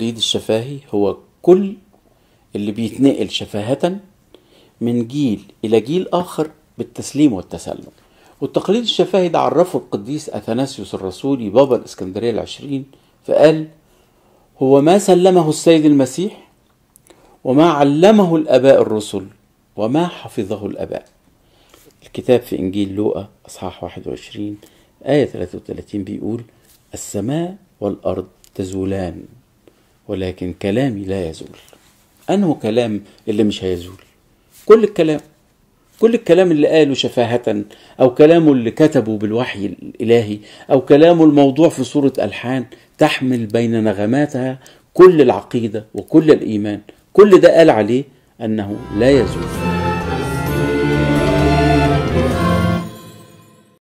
التقليد الشفاهي هو كل اللي بيتنقل شفاهة من جيل إلى جيل آخر بالتسليم والتسلم والتقليد الشفاهي ده عرفه القديس أثناسيوس الرسولي بابا الإسكندرية العشرين فقال هو ما سلمه السيد المسيح وما علمه الآباء الرسل وما حفظه الآباء الكتاب في إنجيل لوقا أصحاح 21 آية 33 بيقول السماء والأرض تزولان ولكن كلامي لا يزول أنه كلام اللي مش هيزول كل الكلام كل الكلام اللي قاله شفاهة أو كلامه اللي كتبه بالوحي الإلهي أو كلامه الموضوع في سورة ألحان تحمل بين نغماتها كل العقيدة وكل الإيمان كل ده قال عليه أنه لا يزول